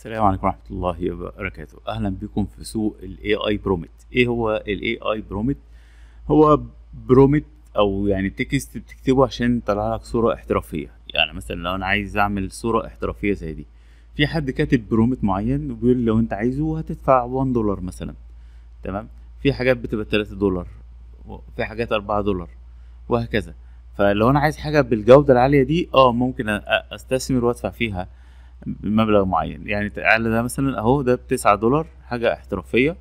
السلام عليكم ورحمة الله وبركاته أهلا بكم في سوق الاي AI بروميت إيه هو الاي AI بروميت هو برومت أو يعني تكست بتكتبه عشان يطلع لك صورة احترافية يعني مثلا لو أنا عايز أعمل صورة احترافية زي دي في حد كاتب برومت معين وبيقول لو أنت عايزه هتدفع 1 دولار مثلا تمام في حاجات بتبقى 3 دولار في حاجات 4 دولار وهكذا فلو أنا عايز حاجة بالجودة العالية دي اه ممكن أستثمر وأدفع فيها بمبلغ معين يعني على ده مثلا اهو ده ب 9 دولار حاجه احترافيه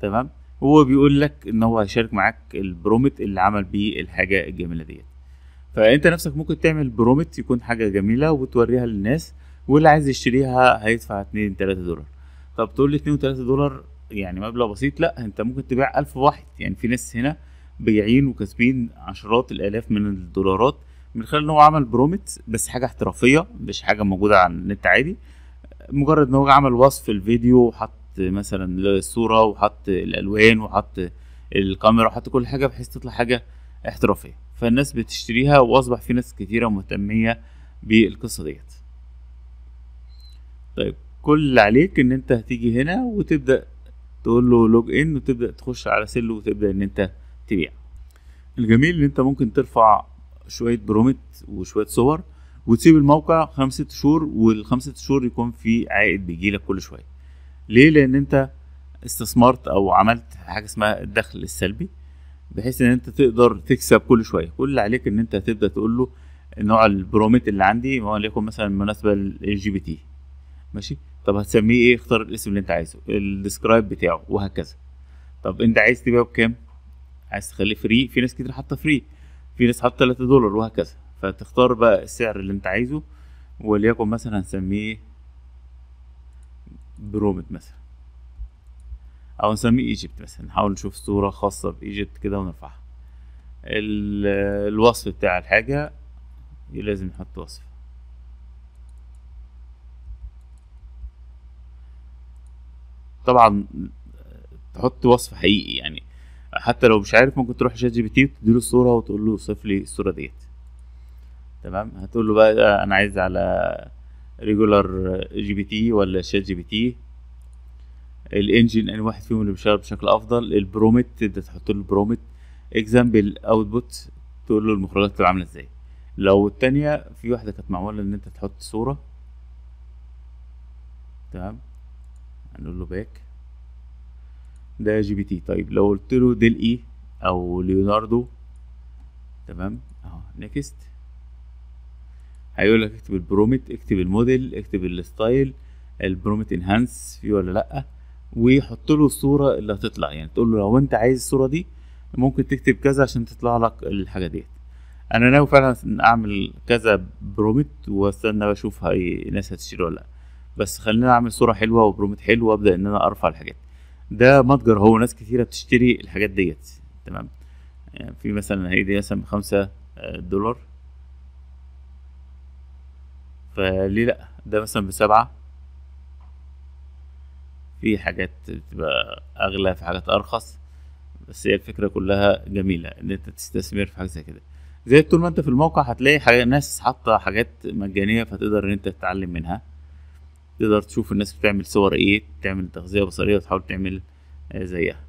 تمام هو بيقول لك ان هو هيشارك معاك البرومت اللي عمل بيه الحاجه الجميله ديت فانت نفسك ممكن تعمل برومت يكون حاجه جميله وتوريها للناس واللي عايز يشتريها هيدفع 2 3 دولار طب تقول لي 2 3 دولار يعني مبلغ بسيط لا انت ممكن تبيع 1000 واحد يعني في ناس هنا بيعين وكاسبين عشرات الالاف من الدولارات من خلال ان هو عمل برومت بس حاجه احترافيه مش حاجه موجوده على النت عادي مجرد ان هو عمل وصف الفيديو وحط مثلا الصوره وحط الالوان وحط الكاميرا وحط كل حاجه بحيث تطلع حاجه احترافيه فالناس بتشتريها واصبح في ناس كتيره مهتميه بالقصه ديت طيب كل اللي عليك ان انت هتيجي هنا وتبدا تقول له لوج ان وتبدا تخش على سلو وتبدا ان انت تبيع الجميل ان انت ممكن ترفع شويه برومت وشويه صور وتسيب الموقع خمس ست شهور والخمس ست شهور يكون في عائد بيجيلك كل شويه ليه لان انت استثمرت او عملت حاجه اسمها الدخل السلبي بحيث ان انت تقدر تكسب كل شويه كل اللي عليك ان انت تبدا تقول له نوع البرومت اللي عندي ليكم مثلا مناسبه لل جي بي تي ماشي طب هتسميه ايه اختار الاسم اللي انت عايزه الديسكرايب بتاعه وهكذا طب انت عايز تبيعه بكام عايز تخليه فري في ناس كتير حاطه فري في ناس حاطه 3 دولار وهكذا فتختار بقى السعر اللي انت عايزه وليكن مثلا هنسميه برومت مثلا او نسميه ايجيبت مثلا نحاول نشوف صورة خاصة بايجيبت كده ونرفعها الوصف بتاع الحاجة لازم نحط وصف طبعا تحط وصف حقيقي يعني حتى لو مش عارف ممكن تروح شات جي بي تي وتديله الصوره وتقول له صف لي الصوره ديت تمام هتقول له بقى انا عايز على ريجولار جي بي تي ولا شات جي بي تي الانجن ان واحد فيهم اللي بيشتغل بشكل افضل البرومت تبدا تحط له البرومت اكزامبل اوتبوت تقول له المخرجات بتبقى عامله ازاي لو التانية في واحده كانت معموله ان انت تحط صوره تمام هنقول له باك ده جي بي تي طيب لو قلت له ديل اي او ليوناردو تمام اهو نيكست هيقول لك اكتب البرومت اكتب الموديل اكتب الستايل البرومت انهانس فيه ولا لا وحط له الصوره اللي هتطلع يعني تقول له لو انت عايز الصوره دي ممكن تكتب كذا عشان تطلع لك الحاجه ديت انا ناوي فعلا اعمل كذا برومت واستنى اشوف هاي ناس هتشتري ولا لا بس خلينا اعمل صوره حلوه وبرومت حلو وابدا ان انا ارفع الحاجات ده متجر هو ناس كثيره بتشتري الحاجات ديت تمام يعني في مثلا هي دي مثلا بخمسة دولار فليه لأ ده مثلا بسبعة في حاجات بتبقى أغلى في حاجات أرخص بس هي الفكرة كلها جميلة إن أنت تستثمر في حاجة زي كده زي طول ما أنت في الموقع هتلاقي حاجة ناس حاطة حاجات مجانية فتقدر إن أنت تتعلم منها تقدر تشوف الناس بتعمل صور ايه تعمل تغذية بصرية وتحاول تعمل آه، زيها